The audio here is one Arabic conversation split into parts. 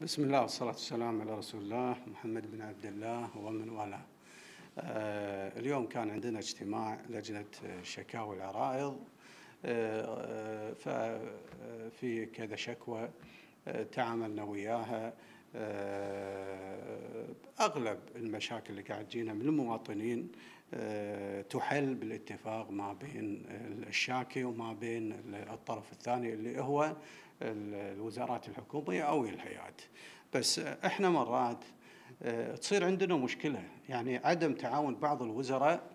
بسم الله والصلاة والسلام على رسول الله محمد بن عبد الله ومن والاه. آه، اليوم كان عندنا اجتماع لجنة الشكاوى والعرائض آه، ففي آه، كذا شكوى تعاملنا وياها اغلب المشاكل اللي قاعد تجينا من المواطنين آه، تحل بالاتفاق ما بين الشاكي وما بين الطرف الثاني اللي هو الوزارات الحكوميه او الهيئات بس احنا مرات آه، تصير عندنا مشكله يعني عدم تعاون بعض الوزراء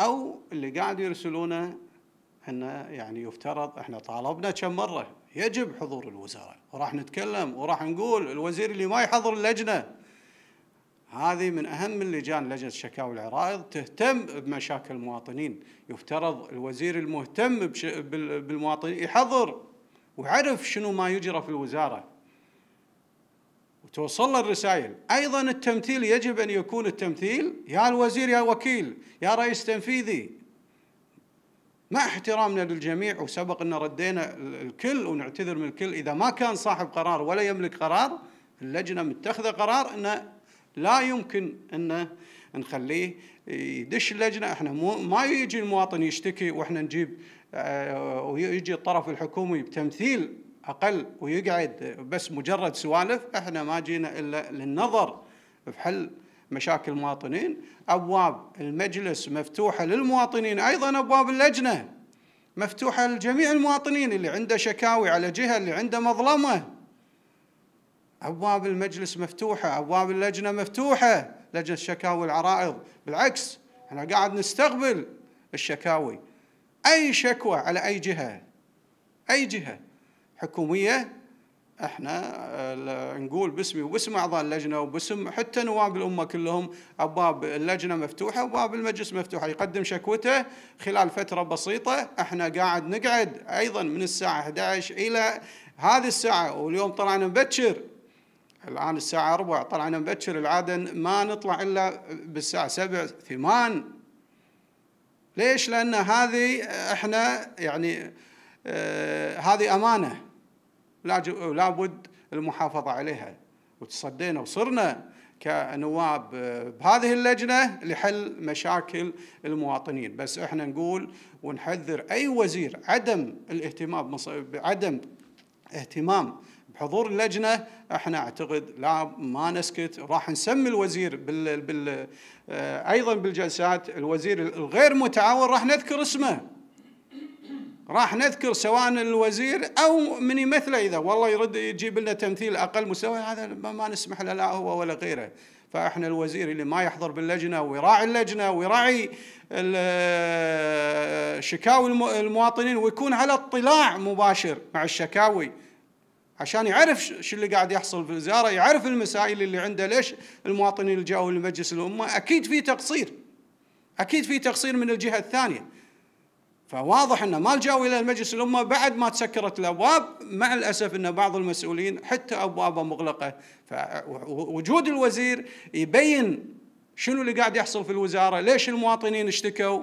او اللي قاعد يرسلونه احنا يعني يفترض احنا طالبنا كم مره يجب حضور الوزراء وراح نتكلم وراح نقول الوزير اللي ما يحضر اللجنه هذه من أهم اللجان لجنة الشكاوى والعرائض تهتم بمشاكل المواطنين يفترض الوزير المهتم بالمواطنين يحضر ويعرف شنو ما يجرى في الوزارة وتوصل له الرسائل أيضا التمثيل يجب أن يكون التمثيل يا الوزير يا وكيل يا رئيس تنفيذي مع احترامنا للجميع وسبق أن ردينا الكل ونعتذر من الكل إذا ما كان صاحب قرار ولا يملك قرار اللجنة متخذة قرار أنه لا يمكن أن نخليه يدش اللجنة احنا مو ما يجي المواطن يشتكي واحنا نجيب آه، ويجي الطرف الحكومي بتمثيل أقل ويقعد بس مجرد سوالف احنا ما جينا إلا للنظر بحل مشاكل المواطنين أبواب المجلس مفتوحة للمواطنين أيضا أبواب اللجنة مفتوحة لجميع المواطنين اللي عنده شكاوي على جهة اللي عنده مظلمة أبواب المجلس مفتوحة أبواب اللجنة مفتوحة لجنة الشكاوي والعرائض بالعكس احنا قاعد نستقبل الشكاوي أي شكوى على أي جهة أي جهة حكومية احنا نقول باسمي وباسم اعضاء اللجنه وباسم حتى نواب الامه كلهم ابواب اللجنه مفتوحه وابواب المجلس مفتوحه يقدم شكوته خلال فتره بسيطه احنا قاعد نقعد ايضا من الساعه 11 الى هذه الساعه واليوم طلعنا مبكر الآن الساعة 4 طلعنا مبكر العادة ما نطلع إلا بالساعة 7 ثمان ليش؟ لأن هذه احنا يعني آه هذه أمانة لابد المحافظة عليها وتصدينا وصرنا كنواب آه، بهذه اللجنة لحل مشاكل المواطنين بس احنا نقول ونحذر أي وزير عدم الاهتمام بعدم اهتمام حضور اللجنه احنا اعتقد لا ما نسكت راح نسمي الوزير بال بال آه، ايضا بالجلسات الوزير الغير متعاون راح نذكر اسمه راح نذكر سواء الوزير او من يمثله اذا والله يرد يجيب لنا تمثيل اقل مستوى هذا ما نسمح له لا هو ولا غيره فاحنا الوزير اللي ما يحضر باللجنه ويراعي اللجنه ويراعي آه، شكاوي المواطنين ويكون على اطلاع مباشر مع الشكاوي عشان يعرف شو اللي قاعد يحصل في الوزارة يعرف المسائل اللي عنده ليش المواطنين لجأوا لمجلس الأمة أكيد في تقصير أكيد في تقصير من الجهة الثانية فواضح أن ما لجأوا إلى المجلس الأمة بعد ما تسكرت الأبواب مع الأسف أن بعض المسؤولين حتى أبوابه مغلقة فوجود الوزير يبين شنو اللي قاعد يحصل في الوزارة ليش المواطنين اشتكوا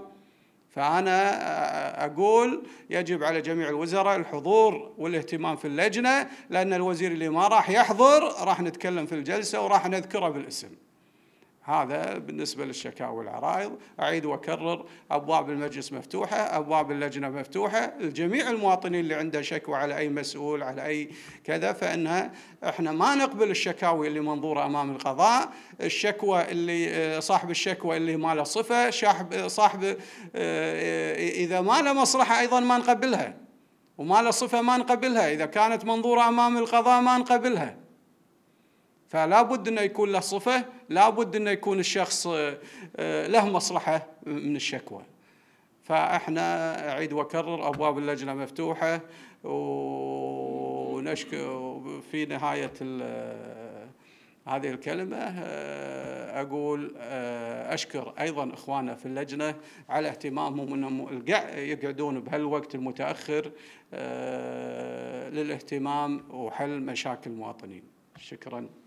فأنا أقول يجب على جميع الوزراء الحضور والاهتمام في اللجنة لأن الوزير اللي ما راح يحضر راح نتكلم في الجلسة وراح نذكره بالاسم هذا بالنسبة للشكاوي والعرائض أعيد وأكرر أبواب المجلس مفتوحة أبواب اللجنة مفتوحة الجميع المواطنين اللي عنده شكوى على أي مسؤول على أي كذا فإنها إحنا ما نقبل الشكاوي اللي منظورة أمام القضاء الشكوى اللي آه، صاحب الشكوى اللي ما له صفة صاحب آه، آه، إذا ما له مصلحة أيضا ما نقبلها وما له صفة ما نقبلها إذا كانت منظورة أمام القضاء ما نقبلها فلا بد انه يكون له صفه لا بد انه يكون الشخص آه، له مصلحه من الشكوى فاحنا اعيد واكرر ابواب اللجنه مفتوحه ونشكو في نهايه آه، هذه الكلمة آه، أقول أشكر أيضا إخواننا في اللجنة على اهتمامهم أنهم يقعدون بهالوقت المتأخر للاهتمام وحل مشاكل المواطنين شكراً